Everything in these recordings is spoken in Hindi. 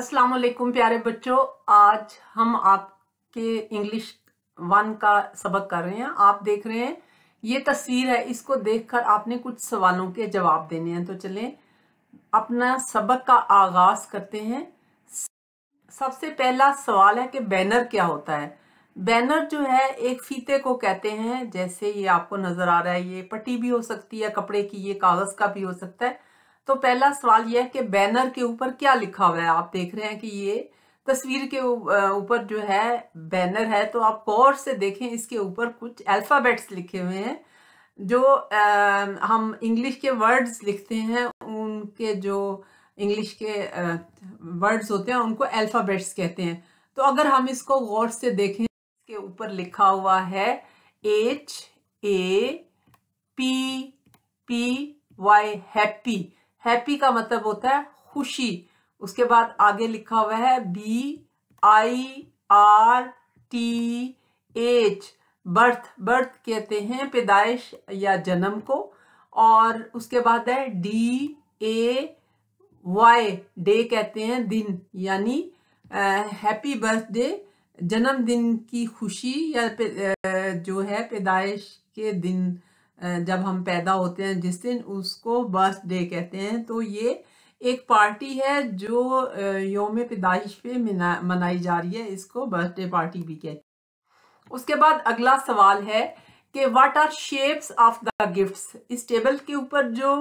अस्सलाम वालेकुम प्यारे बच्चों आज हम आपके इंग्लिश वन का सबक कर रहे हैं आप देख रहे हैं ये तस्वीर है इसको देखकर आपने कुछ सवालों के जवाब देने हैं तो चलें अपना सबक का आगाज करते हैं सबसे पहला सवाल है कि बैनर क्या होता है बैनर जो है एक फीते को कहते हैं जैसे ये आपको नज़र आ रहा है ये पट्टी भी हो सकती है कपड़े की ये कागज़ का भी हो सकता है तो पहला सवाल यह है कि बैनर के ऊपर क्या लिखा हुआ है आप देख रहे हैं कि ये तस्वीर के ऊपर जो है बैनर है तो आप गौर से देखें इसके ऊपर कुछ अल्फ़ाबेट्स लिखे हुए हैं जो आ, हम इंग्लिश के वर्ड्स लिखते हैं उनके जो इंग्लिश के आ, वर्ड्स होते हैं उनको अल्फ़ाबेट्स कहते हैं तो अगर हम इसको गौर से देखें इसके ऊपर लिखा हुआ है H A P P Y happy happy का मतलब होता है खुशी उसके बाद आगे लिखा हुआ है B I R T H birth birth कहते हैं पैदाइश या जन्म को और उसके बाद है डी ए वाई डे कहते हैं दिन यानी हैप्पी बर्थडे जन्मदिन की खुशी या जो है पैदाइश के दिन जब हम पैदा होते हैं जिस दिन उसको बर्थडे कहते हैं तो ये एक पार्टी है जो योम पैदाइश पे मनाई जा रही है इसको बर्थडे पार्टी भी कहते हैं उसके बाद अगला सवाल है कि what are shapes of the gifts इस टेबल के ऊपर जो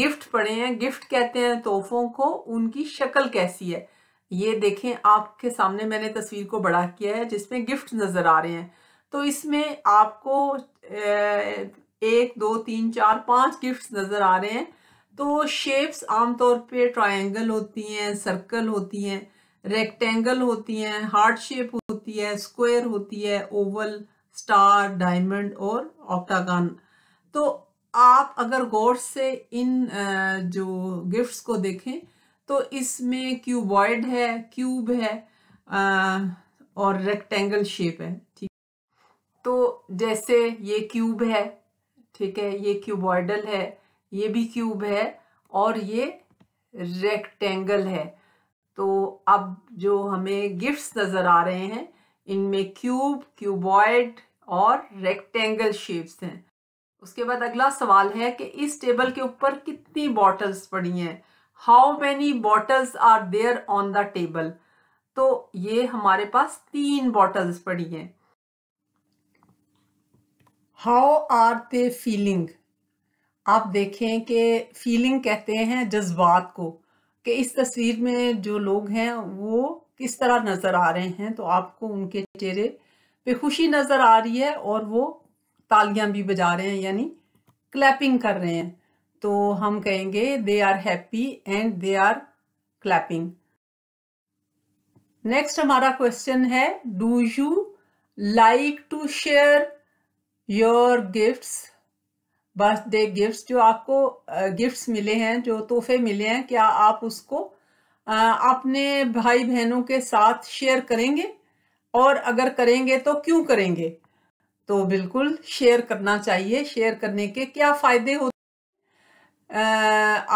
गिफ्ट पड़े हैं गिफ्ट कहते हैं तोहफों को उनकी शक्ल कैसी है ये देखें आपके सामने मैंने तस्वीर को बड़ा किया है जिसमें गिफ्ट नज़र आ रहे हैं तो इसमें आपको ए, एक दो तीन चार पांच गिफ्ट्स नज़र आ रहे हैं तो शेप्स आमतौर पे ट्रायंगल होती हैं सर्कल होती हैं रेक्टेंगल होती हैं हार्ट शेप होती है स्क्वायर होती है ओवल स्टार डायमंड और ऑक्टागन तो आप अगर गौर से इन जो गिफ्ट्स को देखें तो इसमें क्यूबॉइड है क्यूब है और रेक्टेंगल शेप है ठीक तो जैसे ये क्यूब है ठीक है ये क्यूबॉइडल है ये भी क्यूब है और ये रेक्टेंगल है तो अब जो हमें गिफ्ट्स नज़र आ रहे हैं इनमें क्यूब क्यूबॉइड और रेक्टेंगल शेप्स हैं उसके बाद अगला सवाल है कि इस टेबल के ऊपर कितनी बॉटल्स पड़ी हैं how many bottles are there on the table तो ये हमारे पास तीन बॉटल्स पड़ी हैं हाउ आर दे फीलिंग आप देखें कि फीलिंग कहते हैं जज्बात को कि इस तस्वीर में जो लोग हैं वो किस तरह नज़र आ रहे हैं तो आपको उनके चेहरे पे खुशी नज़र आ रही है और वो तालियां भी बजा रहे हैं यानी क्लैपिंग कर रहे हैं तो हम कहेंगे they are happy and they are clapping next हमारा क्वेश्चन है do you like to share your gifts birthday gifts जो आपको गिफ्ट्स मिले हैं जो तोहफे मिले हैं क्या आप उसको अपने भाई बहनों के साथ शेयर करेंगे और अगर करेंगे तो क्यों करेंगे तो बिल्कुल शेयर करना चाहिए शेयर करने के क्या फ़ायदे होते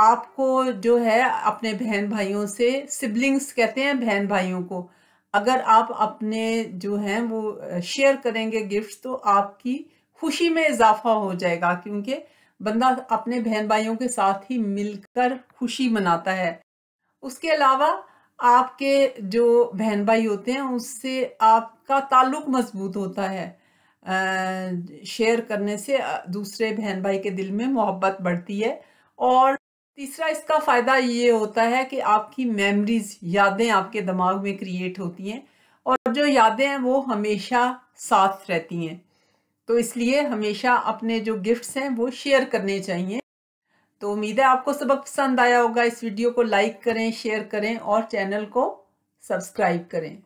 आपको जो है अपने बहन भाइयों से सिबलिंग्स कहते हैं बहन भाइयों को अगर आप अपने जो हैं वो शेयर करेंगे गिफ्ट्स तो आपकी खुशी में इजाफा हो जाएगा क्योंकि बंदा अपने बहन भाइयों के साथ ही मिलकर खुशी मनाता है उसके अलावा आपके जो बहन भाई होते हैं उससे आपका ताल्लुक मजबूत होता है शेयर करने से दूसरे बहन भाई के दिल में मोहब्बत बढ़ती है और तीसरा इसका फ़ायदा ये होता है कि आपकी मेमोरीज यादें आपके दिमाग में क्रिएट होती हैं और जो यादें हैं वो हमेशा साथ रहती हैं तो इसलिए हमेशा अपने जो गिफ्ट्स हैं वो शेयर करने चाहिए तो उम्मीद है आपको सबक पसंद आया होगा इस वीडियो को लाइक करें शेयर करें और चैनल को सब्सक्राइब करें